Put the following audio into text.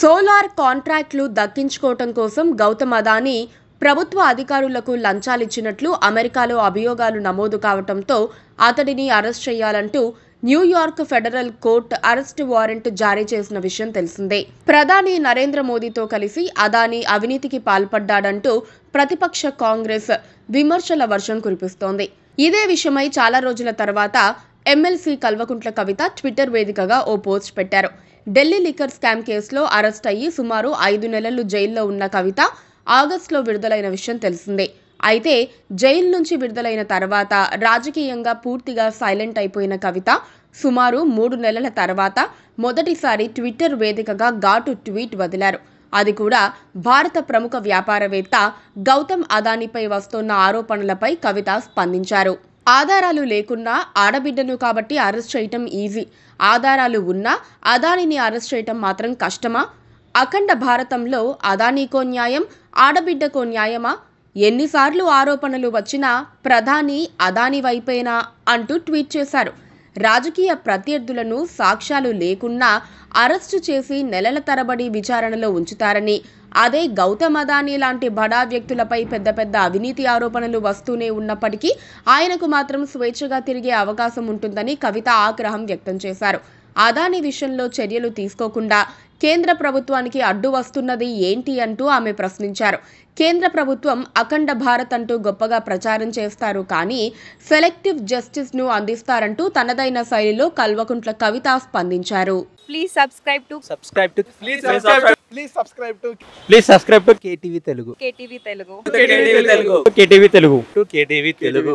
solar కాంట్రాక్ట్లు దక్కించుకోవటం కోసం గౌతమ్ అదానీ ప్రభుత్వ అధికారులకు లంచాలిచ్చినట్లు అమెరికాలో అభియోగాలు నమోదు కావడంతో అతడిని అరెస్ట్ చేయాలంటూ New York federal court arrest warrant జారీ చేసిన విషయం తెలిసిందే ప్రధాని నరేంద్ర మోదీతో కలిసి అదానీ అవినీతికి పాల్పడ్డాడంటూ ప్రతిపక్ష కాంగ్రెస్ విమర్శల వర్షం కురిపిస్తోంది ఇదే విషయమై చాలా రోజుల తర్వాత ఎమ్మెల్సీ కల్వకుంట్ల కవిత ట్విట్టర్ వేదికగా ఓ పోస్ట్ పెట్టారు ఢిల్లీ లిక్కర్ స్కామ్ కేసులో అరెస్ట్ అయ్యి సుమారు ఐదు నెలలు జైల్లో ఉన్న కవిత ఆగస్టులో విడుదలైన విషయం తెలిసిందే అయితే జైలు నుంచి విడుదలైన తర్వాత రాజకీయంగా పూర్తిగా సైలెంట్ అయిపోయిన కవిత సుమారు మూడు నెలల తర్వాత మొదటిసారి ట్విట్టర్ వేదికగా ఘాటు ట్వీట్ వదిలారు అది కూడా భారత ప్రముఖ వ్యాపారవేత్త గౌతమ్ అదానీపై వస్తున్న ఆరోపణలపై కవిత స్పందించారు ఆధారాలు లేకున్నా ఆడబిడ్డను కాబట్టి అరెస్ట్ చేయటం ఈజీ ఆధారాలు ఉన్నా అదానిని అరెస్ట్ చేయటం మాత్రం కష్టమా అఖండ భారతంలో అదానీకో న్యాయం ఆడబిడ్డకో న్యాయమా ఎన్నిసార్లు ఆరోపణలు వచ్చినా ప్రధాని అదాని వైపేనా అంటూ ట్వీట్ చేశారు రాజకీయ ప్రత్యర్థులను సాక్ష్యాలు లేకున్నా అరెస్టు చేసి నెలల తరబడి విచారణలో ఉంచుతారని అదే గౌతమ్ అదానీ లాంటి బడా వ్యక్తులపై పెద్ద పెద్ద అవినీతి ఆరోపణలు వస్తూనే ఉన్నప్పటికీ ఆయనకు మాత్రం స్వేచ్ఛగా తిరిగే అవకాశం ఉంటుందని కవిత ఆగ్రహం వ్యక్తం చేశారు అదాని విషయంలో చర్యలు తీసుకోకుండా కేంద్ర ప్రభుత్వానికి అడ్డు వస్తున్నది ఏంటి అంటూ ఆమె ప్రశ్నించారు కేంద్ర ప్రభుత్వం అఖండ భారత్ అంటూ గొప్పగా ప్రచారం చేస్తారు కానీ సెలెక్టివ్ జస్టిస్ను అందిస్తారంటూ తనదైన శైలిలో కల్వకుంట్ల కవిత స్పందించారు please to to KTV Telugu